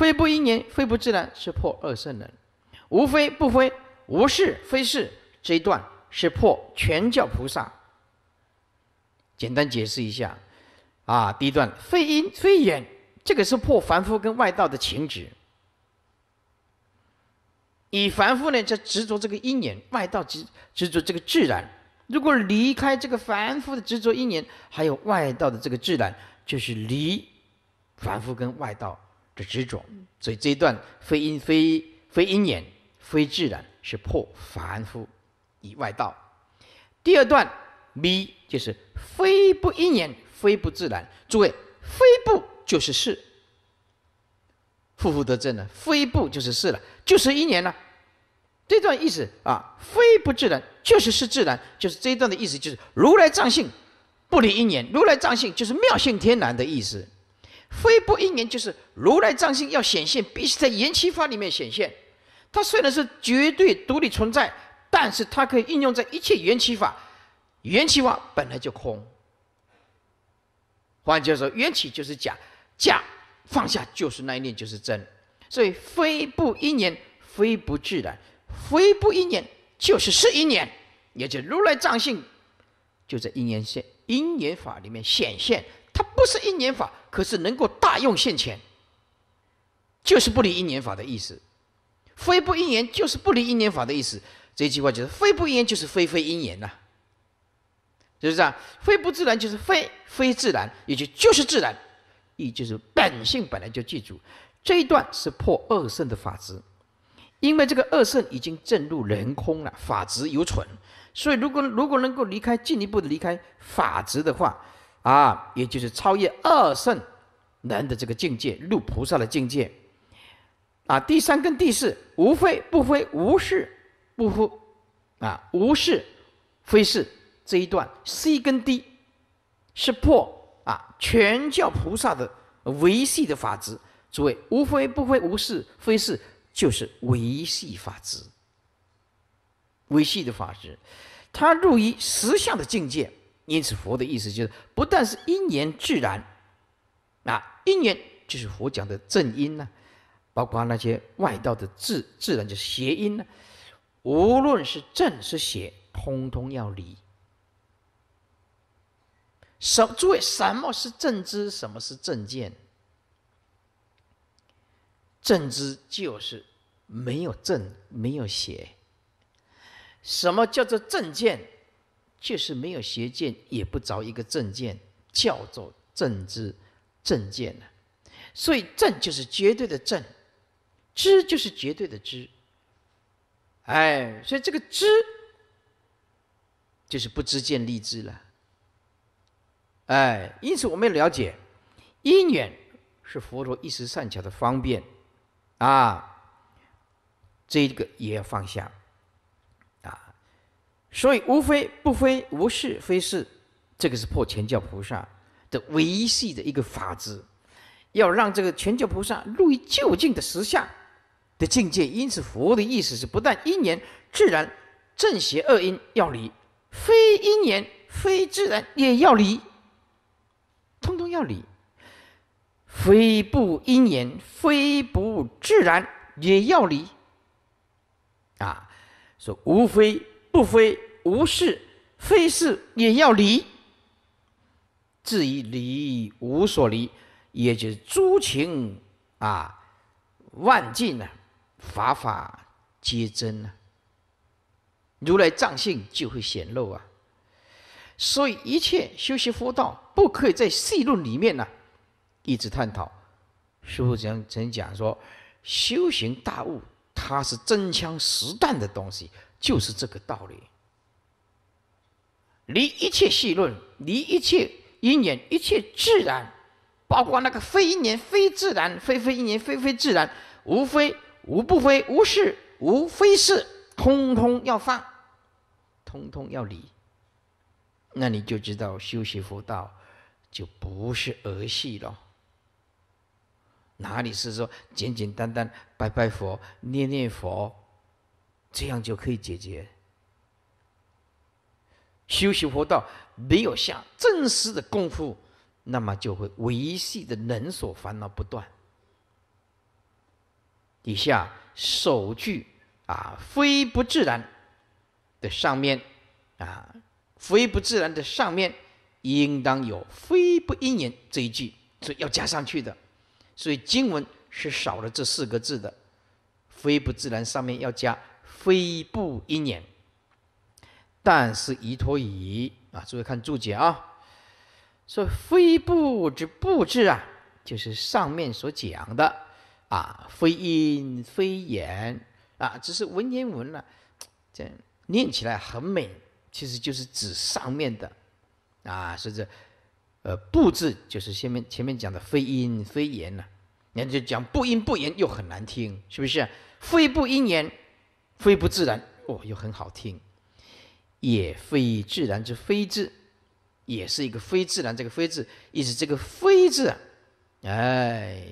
非不因缘，非不自然，是破二圣人；无非不非，无是非是，这一段是破全教菩萨。简单解释一下，啊，第一段非因非缘，这个是破凡夫跟外道的情执。以凡夫呢，就执着这个因缘；外道执执着这个自然。如果离开这个凡夫的执着因缘，还有外道的这个自然，就是离凡夫跟外道。执着，所以这一段非因非非因缘，非自然是破凡夫以外道。第二段“迷就是非不因缘，非不自然。诸位，非不就是是，复复得正了。非不就是是了，就是因缘了。这段意思啊，非不自然就是是自然，就是这一段的意思就是如来藏性不离因缘。如来藏性就是妙性天然的意思。非不因缘，就是如来藏性要显现，必须在缘起法里面显现。它虽然是绝对独立存在，但是它可以应用在一切缘起法。缘起法本来就空，换句话说，缘起就是假，假放下就是那一念就是真。所以非不因缘，非不自然，非不因缘就是是因缘，也就如来藏性就在因缘现、因缘法里面显现。不是因缘法，可是能够大用现前，就是不离因缘法的意思。非不因缘，就是不离因缘法的意思。这句话就是非不因缘，就是非非因缘呐，是这是非不自然，就是非非自然，也就就是自然，意就是本性本来就记住。这一段是破二圣的法执，因为这个二圣已经证入人空了，法执有存，所以如果如果能够离开，进一步的离开法执的话。啊，也就是超越二圣人的这个境界，入菩萨的境界。啊，第三跟第四，无非不非无是不非，啊，无是非是这一段 C 跟 D 是破啊，全教菩萨的维系的法执。诸位，无非不非无是非是，就是维系法执，维系的法执，它入于实相的境界。因此，佛的意思就是，不但是因缘自然，那因缘就是佛讲的正因呢，包括那些外道的自自然就是邪因呢。无论是正是邪，通通要离。什诸位，什么是正知？什么是正见？正知就是没有正，没有邪。什么叫做正见？就是没有邪见，也不着一个正见，叫做正知正见呢。所以正就是绝对的正，知就是绝对的知。哎，所以这个知就是不知见立知了。哎，因此我们要了解，因缘是佛陀一时善巧的方便，啊，这个也要放下。所以无非不非无是非是，这个是破全教菩萨的唯一系的一个法子，要让这个全教菩萨入于究竟的实相的境界。因此佛的意思是，不但因缘自然正邪二因要离，非因缘非自然也要离，通通要离。非不因缘，非不自然也要离。啊，说无非。不非无是，非是也要离。至于离无所离，也就是诸情啊，万境啊，法法皆真啊。如来藏性就会显露啊。所以一切修习佛道，不可以在细论里面呢，一直探讨。师父曾曾讲说，修行大悟，它是真枪实弹的东西。就是这个道理。离一切戏论，离一切因缘，一切自然，包括那个非因缘、非自然、非非因缘、非非自然，无非、无不非、无是、无非是，通通要放，通通要离。那你就知道，修习佛道就不是儿戏了。哪里是说简简单单拜拜佛、念念佛？这样就可以解决。修行佛道没有下正式的功夫，那么就会维系的人所烦恼不断。底下首句啊“非不自然”的上面啊“非不自然”的上面应当有“非不因缘”这一句，所以要加上去的。所以经文是少了这四个字的，“非不自然”上面要加。非不因言，但是依托于啊！注意看注解啊，说“非不之不”字啊，就是上面所讲的啊，非因非言啊，只是文言文呢，这念起来很美，其实就是指上面的啊，说这呃“不”字就是下面前面讲的非因非言呢、人家就讲不因不言又很难听，是不是？非不因言。非不自然哦，又很好听。也非自然之非字，也是一个非自然。这个非字，意思这个非字，哎，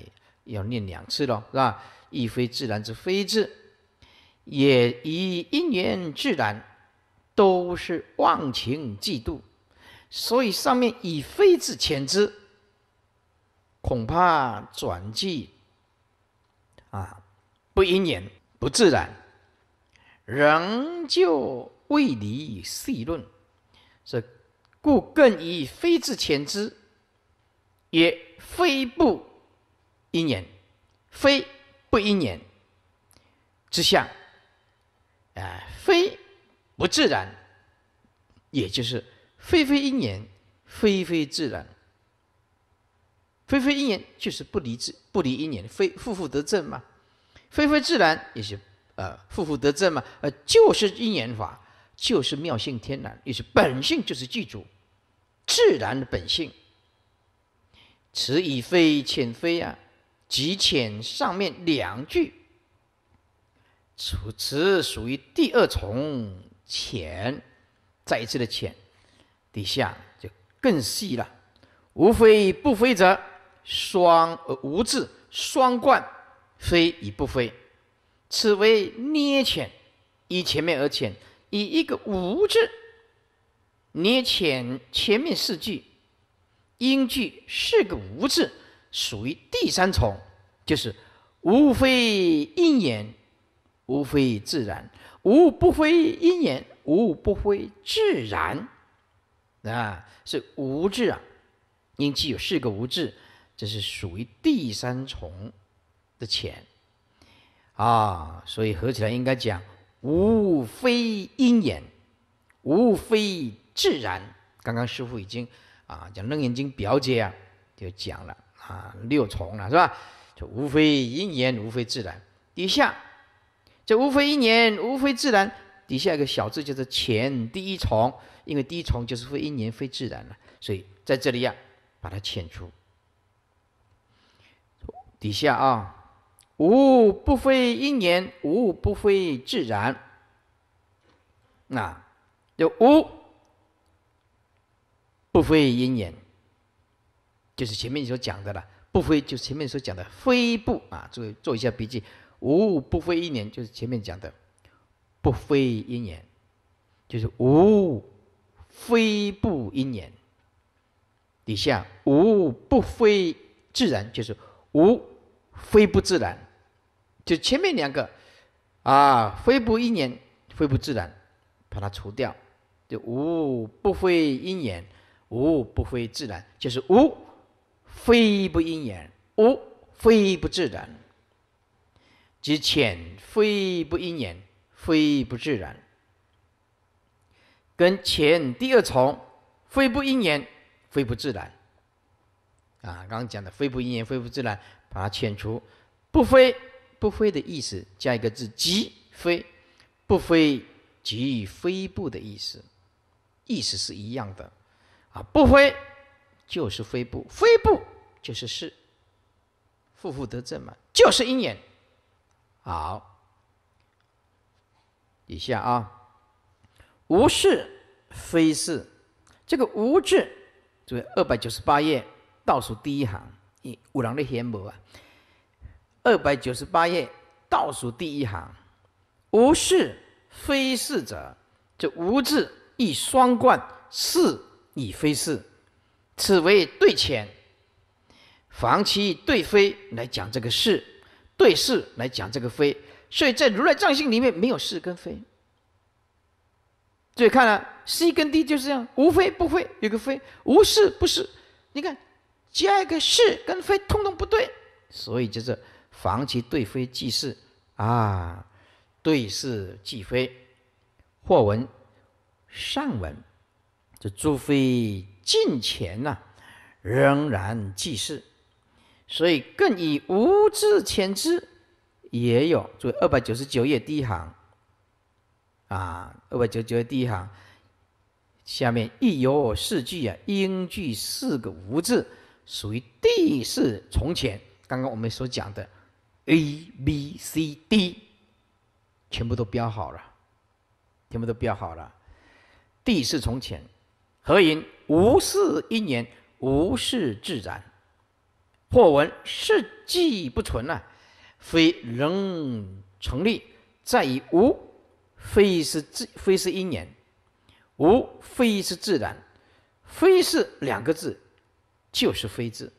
要念两次喽，是吧？亦非自然之非字，也以因缘自然，都是忘情嫉妒，所以上面以非字遣之，恐怕转寄啊，不因缘，不自然。仍旧未离细论，是故更以非之前之，也非不因言，非不因言之相，呃，非不自然，也就是非非因言，非非自然，非非因言就是不离之不离因言，非负负得正嘛，非非自然也是。呃，复复得正嘛？呃，就是因缘法，就是妙性天然，也是本性就是具足，自然的本性。此以非浅非啊，即浅上面两句，此此属于第二重浅，再一次的浅，底下就更细了。无非不非者，双呃无字双冠非与不非。此为捏浅，以前面而浅，以一个无字捏浅前面四句，应句四个无字属于第三重，就是无非因缘，无非自然，无不非因缘，无不非自然，啊，是无字啊，因句有四个无字，这是属于第三重的浅。啊，所以合起来应该讲，无非因缘，无非自然。刚刚师傅已经，啊，讲楞严经表解啊，就讲了啊，六重了是吧？就无非因缘，无非自然。底下，这无非因缘，无非自然。底下一个小字叫做前第一重，因为第一重就是非因缘，非自然了。所以在这里呀，把它浅出。底下啊。无不非因缘，无不非自然。啊，就无不非因缘，就是前面所讲的了。不非就是前面所讲的非不啊，做做一下笔记。无不非因缘，就是前面讲的不非因缘，就是无非不因缘。底下无不非自然，就是无非不自然。就前面两个，啊，非不因缘，非不自然，把它除掉。就无不非因缘，无不非自然，就是无非不因缘，无非不自然，即浅非不因缘，非不自然。跟前第二重非不因缘，非不自然。啊，刚刚讲的非不因缘，非不自然，把它遣除，不非。不非的意思加一个字即非，不非即非不的意思，意思是一样的啊。不非就是非不，非不就是是，负负得正嘛，就是因缘。好，以下啊，无是非是，这个无字，这个二百九十八页倒数第一行，五郎的研磨啊。二百九十八页倒数第一行，无是非是者，这无字亦双冠，是亦非是，此为对前。凡其对非来讲这个是，对是来讲这个非，所以在如来藏性里面没有是跟非。注意看啊，C 跟 D 就是这样，无非不非有个非，无是不是，你看，加一个是跟非，通通不对，所以就是。防其对非即世啊，对事即非；或闻善闻，这诸非近前呐，仍然即世，所以更以无字前之，也有。就二百九十九页第一行啊，二百九十九页第一行下面亦有四句啊，应句四个无字，属于第四从前。刚刚我们所讲的。A、B、C、D 全部都标好了，全部都标好了。D 是从前，何因？无是因年，无是自然。或闻世纪不存啊，非人成立，在于无，非是自，非是因年，无非是自然，非是两个字，就是非字。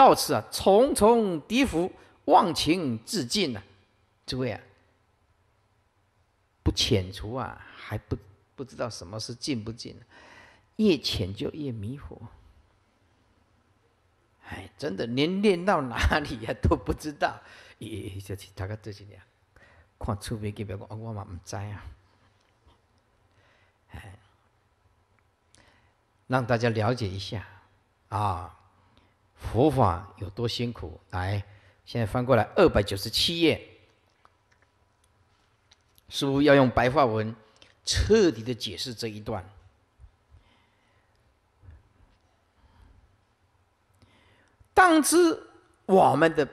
到此啊，重重低伏，忘情自尽呐！诸位啊，不遣除啊，还不不知道什么是尽不尽，越浅就越迷惑。哎，真的，连练到哪里啊、都不知道。咦，就是大家这几年看出名，给别人我我嘛不知啊。哎，让大家了解一下啊。佛法有多辛苦？来，现在翻过来二百九十七页，书要用白话文彻底的解释这一段。当知我们的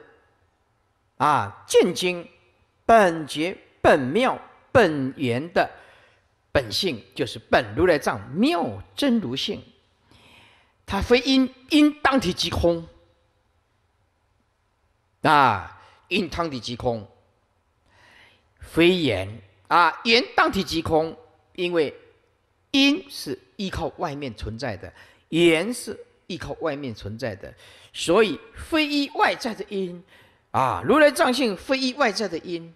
啊，见经本觉本妙本源的本性，就是本如来藏妙真如性。它非因因当体即空啊，因当体即空，非言啊，言当体即空。因为因是依靠外面存在的，言是依靠外面存在的，所以非依外在的因啊，如来藏性非依外在的因，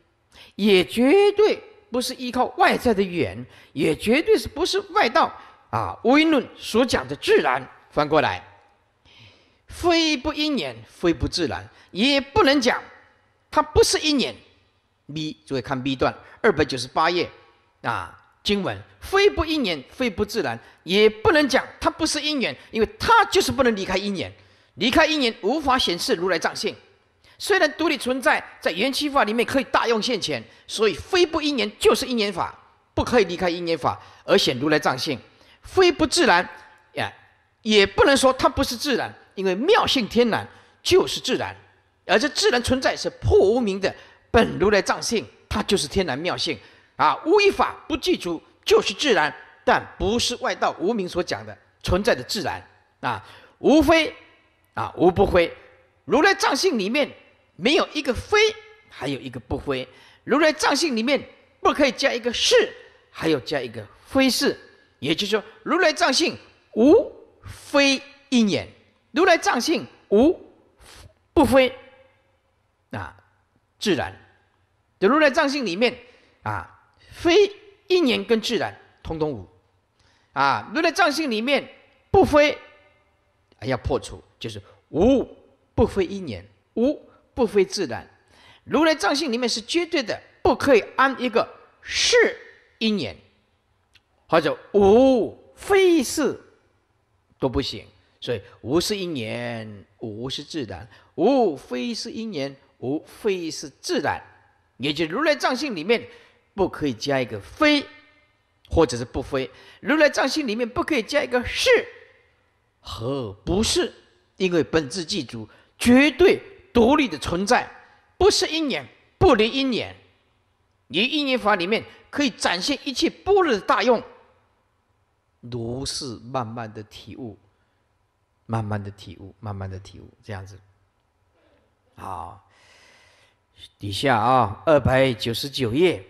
也绝对不是依靠外在的缘，也绝对是不是外道啊，唯论所讲的自然。反过来，非不因缘，非不自然，也不能讲它不是因缘。咪，注意看咪段二百九十八页啊，经文，非不因缘，非不自然，也不能讲它不是因缘，因为它就是不能离开因缘，离开因缘无法显示如来藏性。虽然独立存在，在缘起法里面可以大用现前，所以非不因缘就是因缘法，不可以离开因缘法而显如来藏性。非不自然呀。也不能说它不是自然，因为妙性天然就是自然，而这自然存在是破无明的本如来藏性，它就是天然妙性，啊，无一法不具足就是自然，但不是外道无明所讲的存在的自然，啊，无非，啊无不非，如来藏性里面没有一个非，还有一个不非，如来藏性里面不可以加一个是，还有加一个非是，也就是说如来藏性无。非因缘，如来藏性无，不非，啊，自然，就如来藏性里面，啊，非因缘跟自然通通无，啊，如来藏性里面不非，要破除，就是无不非因缘，无不非自然，如来藏性里面是绝对的，不可以安一个是因缘，或者无非是。都不行，所以无是因缘，无是自然，无非是因缘，无非是自然，也就如来藏性里面不可以加一个非，或者是不非。如来藏性里面不可以加一个是和不是，因为本质具足，绝对独立的存在，不是因缘，不离因缘，离因缘法里面可以展现一切般若的大用。如是慢慢的体悟，慢慢的体悟，慢慢的体悟，这样子。好，底下啊，二百九十九页，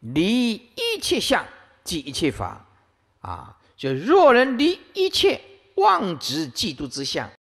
离一切相即一切法啊，就若能离一切妄执嫉妒之相。